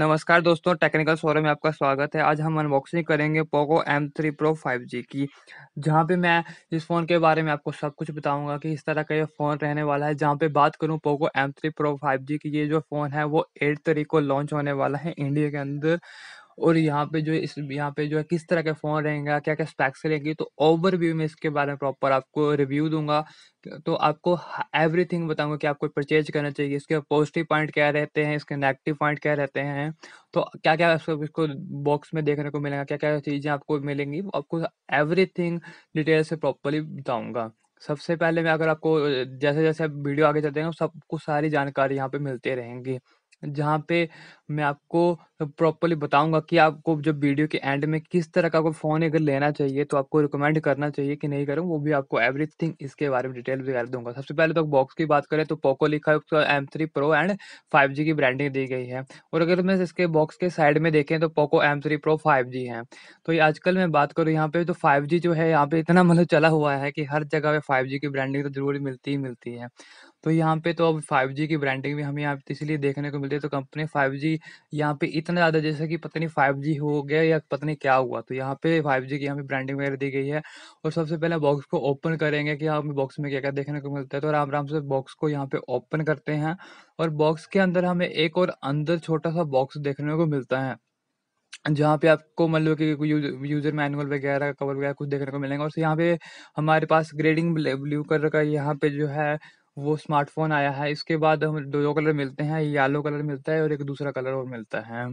नमस्कार दोस्तों टेक्निकल सोरे में आपका स्वागत है आज हम अनबॉक्सिंग करेंगे Poco M three pro five G की जहाँ पे मैं इस फ़ोन के बारे में आपको सब कुछ बताऊंगा कि इस तरह का ये फ़ोन रहने वाला है जहाँ पे बात करूँ Poco M three pro five G की ये जो फ़ोन है वो एट तरीक को लॉन्च होने वाला है इंडिया के अंदर और यहाँ पे जो इस यहाँ पे जो है किस तरह के फ़ोन रहेंगे क्या क्या स्पैक्स रहेंगे तो ओवरव्यू में इसके बारे में प्रॉपर आपको रिव्यू दूंगा तो आपको एवरीथिंग बताऊंगा कि आपको परचेज करना चाहिए इसके पॉजिटिव पॉइंट क्या रहते हैं इसके नेगेटिव पॉइंट क्या रहते हैं तो क्या क्या आपको इसको बॉक्स में देखने को मिलेगा क्या क्या चीज़ें आपको मिलेंगी आपको एवरीथिंग डिटेल से प्रॉपरली बताऊंगा सबसे पहले मैं अगर आपको जैसे जैसे वीडियो आगे चलते हैं सबको सारी जानकारी यहाँ पे मिलती रहेंगी जहाँ पे मैं आपको प्रॉपरली बताऊंगा कि आपको जब वीडियो के एंड में किस तरह का कोई फ़ोन अगर लेना चाहिए, तो आपको रिकमेंड करना चाहिए कि नहीं करूँ, वो भी आपको एवरीथिंग इसके बारे में डिटेल कर दूंगा सबसे पहले तो बॉक्स की बात करें तो पोको लिखा है, उसका थ्री प्रो एंड फाइव की ब्रांडिंग दी गई है और अगर मैं इसके बॉक्स के साइड में देखें तो Poco M three pro 5G है। तो ये आजकल मैं बात करूँ यहाँ पे तो फाइव जो है यहाँ पे इतना मतलब चला हुआ है कि हर जगह पर फाइव की ब्रांडिंग तो जरूरी मिलती ही मिलती है। तो यहाँ पे तो अब फाइव जी की ब्रांडिंग भी हमें यहाँ पे तो इसीलिए देखने को मिलती है तो कंपनी फाइव जी यहाँ पे इतना ज़्यादा जैसे कि पता नहीं जी हो गया या पता नहीं क्या हुआ तो यहाँ पे फाइव जी की यहाँ पे ब्रांडिंग वगैरह दी गई है और सबसे पहले बॉक्स को ओपन करेंगे कि हाँ, हमें बॉक्स में क्या क्या देखने को मिलता है तो आराम आराम से बॉक्स को यहाँ पे ओपन करते हैं और बॉक्स के अंदर हमें एक और अंदर छोटा सा बॉक्स देखने को मिलता है जहाँ पे आपको मान लो कि यूजर मैनुअल वगैरह कवर वगैरह कुछ देखने को मिलेंगे और यहाँ पे हमारे पास ग्रेडिंग ब्लू कलर का यहाँ पे जो है वो स्मार्टफ़ोन आया है, इसके बाद हम दो कलर मिलते हैं, येलो कलर मिलता है और एक दूसरा कलर और मिलता है।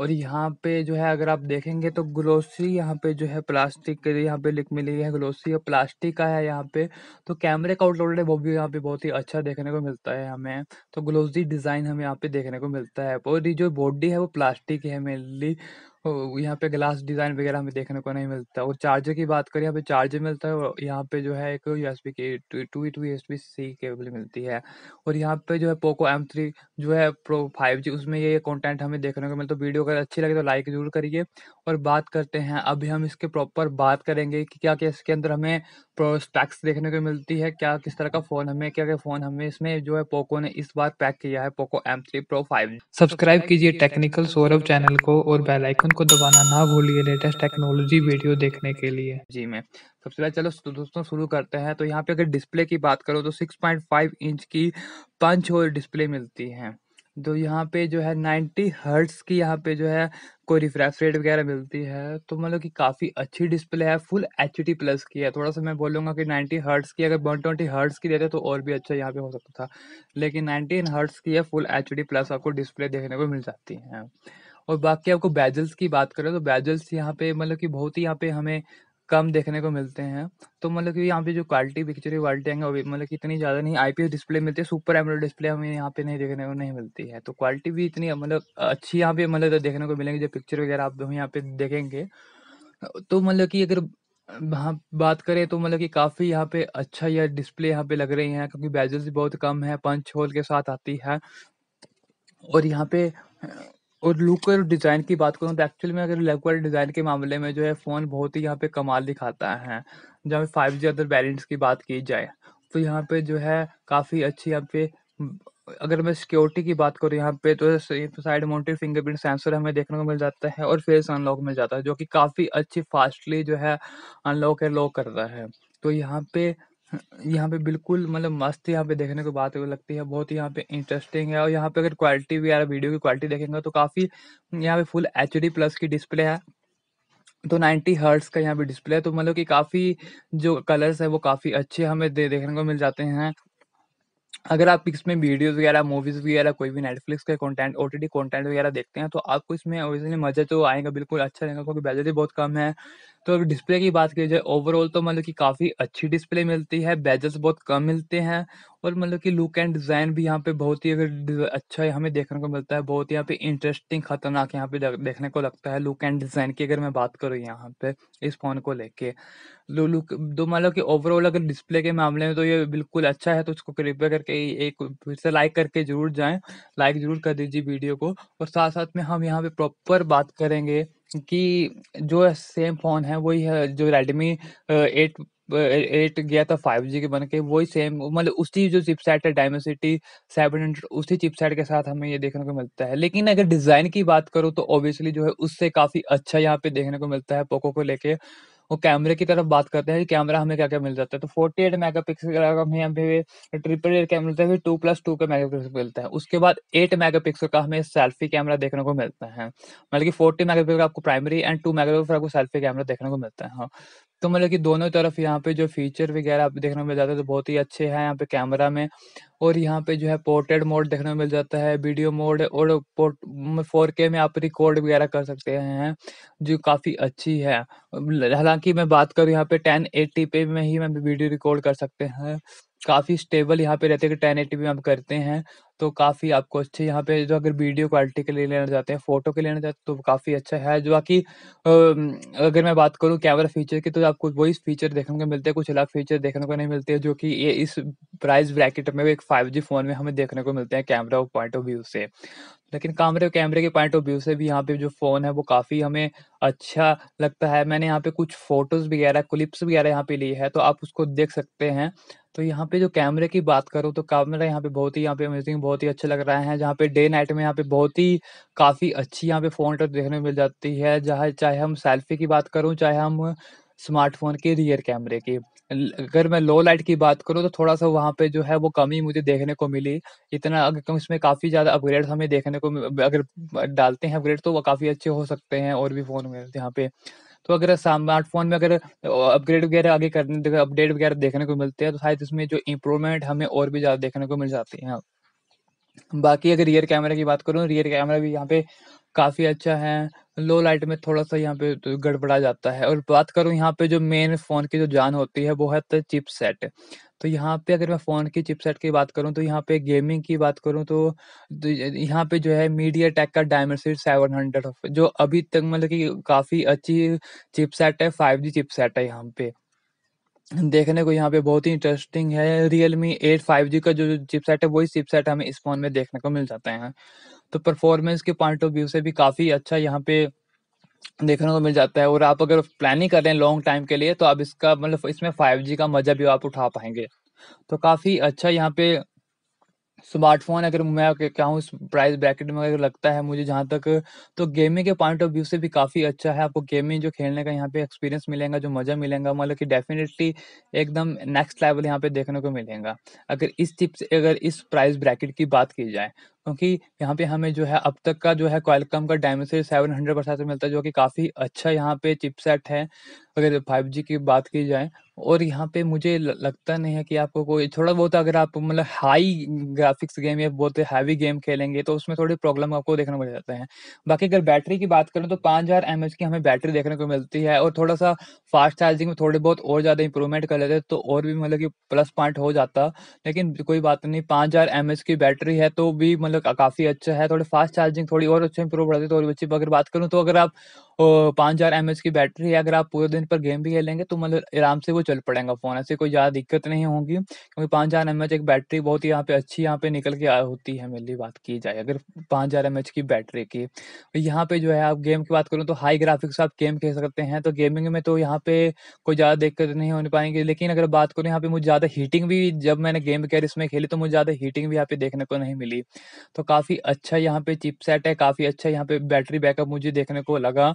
और यहाँ पे जो है अगर आप देखेंगे तो ग्लोसी यहाँ पे जो है प्लास्टिक के यहाँ पे लिख मिली है ग्लोसी और प्लास्टिक का है यहाँ पे। तो कैमरे का आउटलोड है वो भी यहाँ पे बहुत ही अच्छा देखने को मिलता है हमें। तो ग्लोसी डिज़ाइन हमें यहाँ पे देखने को मिलता है और ये जो बॉडी है वो प्लास्टिक है मेनली। यहाँ पे ग्लास डिजाइन वगैरह हमें देखने को नहीं मिलता और चार्जर की बात करें यहाँ पे चार्जर मिलता है और यहाँ पे जो है एक यूएसबी की two two S B C cable मिलती है और यहाँ पे जो है पोको एम थ्री जो है प्रो फाइव जी उसमें ये कंटेंट हमें देखने को मिलता है वीडियो तो अगर अच्छी लगे तो लाइक जरूर करिए और बात करते हैं अभी हम इसके प्रॉपर बात करेंगे कि क्या क्या इसके अंदर हमें प्रो देखने को मिलती है क्या किस तरह का फ़ोन हमें क्या क्या फ़ोन हमें इसमें जो है पोको ने इस बार पैक किया है Poco M three pro five subscribe कीजिए टेक्निकल सौरभ चैनल को और बेलाइकन बटन को दबाना ना भूलिए लेटेस्ट टेक्नोलॉजी वीडियो देखने के लिए जी मैं सबसे पहले चलो दोस्तों शुरू करते हैं तो यहाँ पे अगर डिस्प्ले की बात करो तो 6.5 इंच की पंच और डिस्प्ले मिलती है तो यहाँ पे जो है 90 हर्ट्स की यहाँ पे जो है कोई रिफ्रेश रेट वगैरह मिलती है तो मतलब कि काफ़ी अच्छी डिस्प्ले है फुल एच डी प्लस की है थोड़ा सा मैं बोलूँगा कि 90 हर्ट्स की अगर वन ट्वेंटी हर्ट्स की देते तो और भी अच्छा यहाँ पे हो सकता था लेकिन 90 हर्ट्स की है फुल एच डी प्लस आपको डिस्प्ले देखने को मिल जाती है और बाकी आपको बैजल्स की बात करें तो बैजल्स यहाँ पे मतलब कि बहुत ही यहाँ पे हमें कम देखने को मिलते हैं तो मतलब कि यहाँ पे जो क्वालिटी पिक्चर है क्वालिटी आएंगे मतलब कि इतनी ज़्यादा नहीं आईपीएस डिस्प्ले मिलती है सुपर एमरोड डिस्प्ले हमें यहाँ पे नहीं देखने को नहीं मिलती है तो क्वालिटी भी इतनी मतलब अच्छी यहाँ पे मतलब देखने को मिलेंगी जो पिक्चर वगैरह आप यहाँ पे देखेंगे तो मतलब कि अगर हाँ बात करें तो मतलब कि काफ़ी यहाँ पे अच्छा यह डिस्प्ले यहाँ पे लग रही है क्योंकि बैजल्स भी बहुत कम है पंच होल के साथ आती है और यहाँ पे और लुक और डिज़ाइन की बात करूँ तो एक्चुअली में अगर लुक डिज़ाइन के मामले में जो है फ़ोन बहुत ही यहाँ पे कमाल दिखाता है। जहाँ फाइव जी अदर वेरियंट्स की बात की जाए, तो यहाँ पे जो है काफ़ी अच्छी यहाँ पे अगर मैं सिक्योरिटी की बात करूँ यहाँ पे तो साइड माउंटेड फिंगरप्रिंट सेंसर हमें देखने को मिल जाता है और फेस अनलॉक मिल जाता है, जो कि काफ़ी अच्छी फ़ास्टली जो है अनलॉक या लॉक करता है। तो यहाँ पे यहाँ पे बिल्कुल मतलब मस्त यहाँ पे देखने को बात लगती है बहुत ही यहाँ पे इंटरेस्टिंग है और यहाँ पे अगर क्वालिटी वगैरह वीडियो की क्वालिटी देखेंगे तो काफ़ी यहाँ पे फुल एच प्लस की डिस्प्ले है तो 90 हर्ट्स का यहाँ पे डिस्प्ले है तो मतलब कि काफ़ी जो कलर्स है वो काफ़ी अच्छे हमें दे देखने को मिल जाते हैं अगर आप इसमें वीडियोस वगैरह मूवीज वगैरह कोई भी नेटफ्लिक्स का कंटेंट ओटीटी कंटेंट वगैरह देखते हैं तो आपको इसमें ओरिजिनली मजा तो आएगा बिल्कुल अच्छा रहेगा क्योंकि बजट बहुत कम है तो अगर डिस्प्ले की बात की जाए ओवरऑल तो मतलब कि काफ़ी अच्छी डिस्प्ले मिलती है बैजेस बहुत कम मिलते हैं और मतलब कि लुक एंड डिज़ाइन भी यहाँ पे बहुत ही अगर अच्छा है, हमें देखने को मिलता है बहुत ही यहाँ पे इंटरेस्टिंग खतरनाक यहाँ पे देखने को लगता है लुक एंड डिज़ाइन की अगर मैं बात करूँ यहाँ पे इस फ़ोन को लेके लो तो लुक तो मतलब कि ओवरऑल अगर डिस्प्ले के मामले में तो ये बिल्कुल अच्छा है तो उसको कृपया करके एक फिर से लाइक करके जरूर जाएँ लाइक जरूर कर दीजिए वीडियो को और साथ साथ में हम यहाँ पे प्रॉपर बात करेंगे कि जो सेम फ़ोन है वही है जो रेडमी एट एट गया था फाइव जी के बन के वही सेम मतलब उसी जो चिपसेट है सेवन हंड्रेड उसी चिपसेट के साथ हमें ये देखने को मिलता है। लेकिन अगर डिज़ाइन की बात करूँ तो ऑब्वियसली जो है उससे काफ़ी अच्छा यहाँ पे देखने को मिलता है पोको को लेके। वो कैमरे की तरफ बात करते हैं कैमरा हमें क्या क्या मिल जाता है तो फोर्टी एट मेगा पिक्सल का हमें यहाँ पे ट्रिपल एट कैमरा मिलता है टू प्लस टू का मेगा पिक्सल मिलता है उसके बाद एट मेगा पिक्सल का हमें सेल्फी कैमरा देखने को मिलता है मतलब कि फोर्टी मेगा पिक्सल आपको primary and two megapixel आपको सेल्फी कैमरा देखने को मिलता है हाँ। तो मतलब कि दोनों तरफ यहाँ पे जो फीचर वगैरह आप देखने को मिल जाता है तो बहुत ही अच्छे हैं यहाँ पे कैमरा में और यहाँ पे जो है पोर्ट्रेट मोड देखने को मिल जाता है वीडियो मोड और पोर्ट फोर के में आप रिकॉर्ड वगैरह कर सकते हैं जो काफ़ी अच्छी है हालांकि मैं बात करूँ यहाँ पे टेन एट्टी पे में ही मैं वीडियो रिकॉर्ड कर सकते हैं काफ़ी स्टेबल यहाँ पे रहते हैं कि टेन एटी पे हम करते हैं तो काफ़ी आपको अच्छे यहाँ पे जो अगर वीडियो क्वालिटी के लिए लेना चाहते हैं, फ़ोटो के लिए लेना चाहते हैं तो काफ़ी अच्छा है। जो बाकी अगर मैं बात करूँ कैमरा फ़ीचर की तो आपको वही फ़ीचर देखने को मिलते हैं, कुछ अलग फ़ीचर देखने को नहीं मिलते हैं जो कि ये इस प्राइस ब्रैकेट में एक फाइव फ़ोन में हमें देखने को मिलते हैं कैमरा पॉइंट ऑफ व्यू से। लेकिन कैमरे कैमरे के पॉइंट ऑफ व्यू से भी यहाँ पे जो फ़ोन है वो काफ़ी हमें अच्छा लगता है। मैंने यहाँ पे कुछ फ़ोटोज़ वगैरह, क्लिप्स वगैरह यहाँ पे लिए है तो आप उसको देख सकते हैं। तो यहाँ पे जो कैमरे की बात करूँ तो कैमरा यहाँ पे बहुत ही यहाँ पे अमेज़िंग बहुत ही अच्छे लग रहे हैं जहाँ पे डे नाइट में यहाँ पे बहुत ही काफी अच्छी यहाँ पे फोन टच देखने को मिल जाती है जहाँ चाहे हम सेल्फी की बात करूँ चाहे हम स्मार्टफोन के रियर कैमरे की अगर मैं लो लाइट की बात करूँ तो थोड़ा सा वहाँ पे जो है वो कमी मुझे देखने को मिली इतना अगर उसमें काफ़ी ज़्यादा अपग्रेड हमें देखने को अगर डालते हैं अपग्रेड तो वो काफ़ी अच्छे हो सकते हैं और भी फ़ोन में यहाँ पे तो अगर स्मार्टफोन में अगर अपग्रेड वगैरह आगे करने अपडेट वगैरह देखने को मिलते हैं तो शायद इसमें जो इम्प्रूवमेंट हमें और भी ज़्यादा देखने को मिल जाती है बाकी अगर रियर कैमरा की बात करूँ रियर कैमरा भी यहाँ पे काफ़ी अच्छा है लो लाइट में थोड़ा सा यहाँ पे तो गड़बड़ा जाता है और बात करूँ यहाँ पे जो मेन फ़ोन की जो जान होती है वो है तो चिप सेट तो यहाँ पे अगर मैं फ़ोन की चिप सेट की बात करूँ तो यहाँ पे गेमिंग की बात करूँ तो, तो यहाँ पे जो है मीडिया टेक का डायमेंसिटी सेवन हंड्रेड जो अभी तक मतलब की काफ़ी अच्छी सेट है फाइव जी सेट है यहाँ पे देखने को यहाँ पे बहुत ही इंटरेस्टिंग है रियलमी एट फाइव जी का जो चिपसेट है वही चिपसेट हमें इस फोन में देखने को मिल जाते हैं तो परफॉर्मेंस के पॉइंट ऑफ व्यू से भी काफ़ी अच्छा यहाँ पे देखने को मिल जाता है और आप अगर प्लानिंग कर रहे हैं लॉन्ग टाइम के लिए तो आप इसका मतलब इसमें फाइव जी का मजा भी आप उठा पाएंगे तो काफ़ी अच्छा यहाँ पे स्मार्टफोन अगर मैं क्या इस प्राइस ब्रैकेट में अगर लगता है मुझे जहाँ तक तो गेमिंग के पॉइंट ऑफ व्यू से भी काफ़ी अच्छा है आपको गेमिंग जो खेलने का यहाँ पे एक्सपीरियंस मिलेगा जो मज़ा मिलेगा मतलब कि डेफिनेटली एकदम नेक्स्ट लेवल यहाँ पे देखने को मिलेगा अगर इस टिप से अगर इस प्राइस ब्रैकेट की बात की जाए क्योंकि यहाँ पे हमें जो है अब तक का जो है क्वालकम का सेवन हंड्रेड प्रोसेसर मिलता है जो कि काफ़ी अच्छा यहाँ पे चिपसेट है अगर फाइव जी की बात की जाए और यहाँ पे मुझे लगता नहीं है कि आपको कोई थोड़ा बहुत अगर आप मतलब हाई ग्राफिक्स गेम या बहुत हैवी गेम खेलेंगे तो उसमें थोड़ी प्रॉब्लम आपको देखने को मिल जाता है बाकी अगर बैटरी की बात करें तो पाँच हज़ार एम की हमें बैटरी देखने को मिलती है और थोड़ा सा फास्ट चार्जिंग में थोड़े बहुत और ज़्यादा इंप्रूवमेंट कर लेते तो और भी मतलब कि प्लस पॉइंट हो जाता लेकिन कोई बात नहीं पाँच हज़ार की बैटरी है तो भी मतलब मतलब काफ़ी अच्छा है थोड़े फास्ट चार्जिंग थोड़ी और अच्छे इंप्रूव रहती है तो बच्चे अगर बात करूँ तो अगर आप पाँच हजार एमएच की बैटरी है अगर आप पूरे दिन पर गेम भी खेलेंगे तो मतलब आराम से वो चल पड़ेगा फ़ोन ऐसे कोई ज़्यादा दिक्कत नहीं होगी क्योंकि पाँच एम एच एक बैटरी बहुत ही यहाँ पे अच्छी यहाँ पे निकल के होती है मेरी बात की जाए अगर पाँच हजार एम की बैटरी की तो यहाँ पे जो है आप गेम की बात करूँ तो हाई ग्राफिक्स आप गेम खेल सकते हैं तो गेमिंग में तो यहाँ पे कोई ज़्यादा दिक्कत नहीं होने पाएंगी लेकिन अगर बात करूँ यहाँ पे मुझे ज़्यादा हीटिंग भी जब मैंने गेम कैर इसमें खेली तो मुझे ज़्यादा हीटिंग भी यहाँ पे देखने को नहीं मिली तो काफ़ी अच्छा यहाँ पे सेट है काफ़ी अच्छा यहाँ पे बैटरी बैकअप मुझे देखने को लगा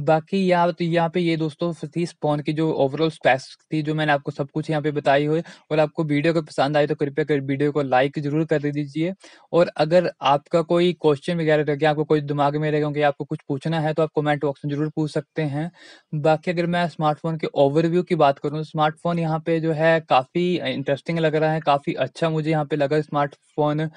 बाकी यहाँ तो यहाँ पे ये दोस्तों थी स्पॉन की जो ओवरऑल स्पेस थी जो मैंने आपको सब कुछ यहाँ पे बताई हुई और आपको वीडियो को पसंद आए तो कृपया कर वीडियो को लाइक जरूर कर दीजिए और अगर आपका कोई क्वेश्चन वगैरह रह गया आपको कोई दिमाग में गया क्योंकि आपको कुछ पूछना है तो आप कमेंट बॉक्स में जरूर पूछ सकते हैं बाकी अगर मैं स्मार्टफोन के ओवरव्यू की बात करूँ स्मार्टफोन तो यहाँ पे जो है काफ़ी इंटरेस्टिंग लग रहा है काफ़ी अच्छा मुझे यहाँ पे लगा स्मार्टफोन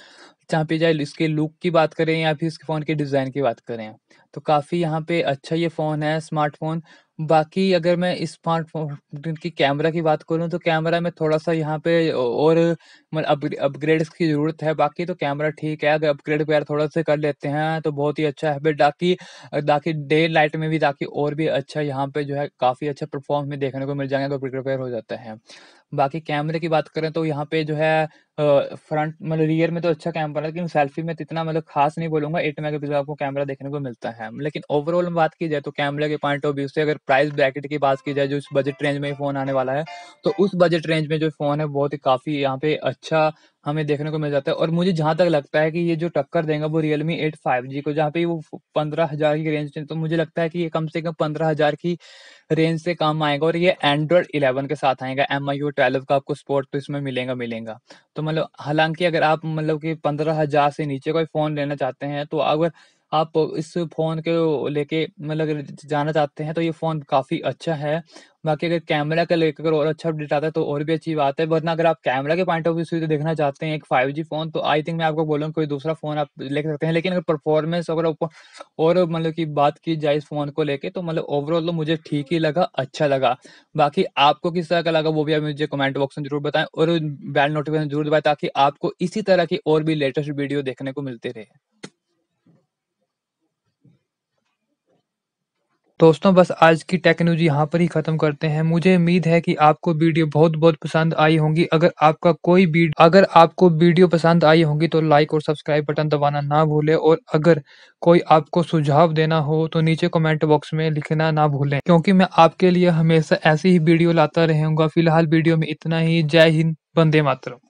जहाँ पे जाए इसके लुक की बात करें या फिर इसके फ़ोन के डिज़ाइन की बात करें तो काफ़ी यहाँ पे अच्छा ये फ़ोन फ़ोन है, स्मार्टफ़ोन। बाकी अगर मैं स्मार्टफ़ोन की कैमरा की बात करूँ तो कैमरा में थोड़ा-सा यहाँ पे और अपग्रेड की ज़रूरत है, बाकी तो कैमरा ठीक है, अगर अपग्रेड वगैरह थोडा से कर लेते हैं तो बहुत ही अच्छा है। बट बाकी बाकी डे लाइट में भी ताकि और भी अच्छा यहाँ पे जो है काफ़ी अच्छा परफ़ॉर्म में देखने को मिल जाएगा अगर अपग्रेड वगैरह हो जाता है। बाकी कैमरे की बात करें तो यहाँ पे जो है फ्रंट मतलब रियर में तो अच्छा कैमरा है लेकिन सेल्फी में तो इतना मतलब खास नहीं एट मेगा मेगापिक्सल आपको कैमरा देखने को मिलता है। लेकिन ओवरऑल बात की जाए तो कैमरे के पॉइंट ऑफ व्यू से अगर प्राइस ब्रैकेट की बात की जाए जो इस बजट रेंज में फ़ोन आने वाला है, तो उस बजट रेंज में जो फ़ोन है बहुत ही काफ़ी यहाँ पे अच्छा हमें देखने को मिल जाता है और मुझे जहां तक लगता है कि ये जो टक्कर देगा वो रियलमी एट फाइव जी को जहाँ पे वो पंद्रह हजार की रेंज तो मुझे लगता है कि ये कम से कम पंद्रह हजार की रेंज से काम आएगा और ये एंड्रॉयड इलेवन के साथ आएगा एम आई ट्वेल्व का आपको स्पोर्ट तो इसमें मिलेगा मिलेगा तो मतलब हालांकि अगर आप मतलब कि पंद्रह हजार से नीचे कोई फोन लेना चाहते हैं तो अगर आप इस फ़ोन को लेके मतलब अगर जाना चाहते हैं तो ये फ़ोन काफ़ी अच्छा है। बाकी अगर कैमरा का लेकर और अच्छा अपडेट आता है तो और भी अच्छी बात है, वरना अगर आप कैमरा के पॉइंट ऑफ व्यू से तो देखना चाहते हैं एक फाइव जी फ़ोन तो आई थिंक मैं आपको बोलूँ कोई दूसरा फ़ोन आप ले सकते हैं। लेकिन अगर परफ़ॉर्मेंस अगर और मतलब की बात की जाए इस फ़ोन को लेके तो मतलब ओवरऑल तो मुझे ठीक ही लगा, अच्छा लगा। बाकी आपको किस तरह का लगा वो भी आप मुझे कमेंट बॉक्स में ज़रूर बताएं और बेल नोटिफ़िकेशन ज़रूर दबाए ताकि आपको इसी तरह की और भी लेटेस्ट वीडियो देखने को मिलती रहे। दोस्तों बस आज की टेक न्यूज यहाँ पर ही खत्म करते हैं मुझे उम्मीद है कि आपको वीडियो बहुत बहुत पसंद आई होंगी अगर आपका कोई भी अगर आपको वीडियो पसंद आई होगी तो लाइक और सब्सक्राइब बटन दबाना ना भूलें और अगर कोई आपको सुझाव देना हो तो नीचे कमेंट बॉक्स में लिखना ना भूलें क्योंकि मैं आपके लिए हमेशा ऐसी ही वीडियो लाता रहूंगा फिलहाल वीडियो में इतना ही जय हिंद बंदे मातरम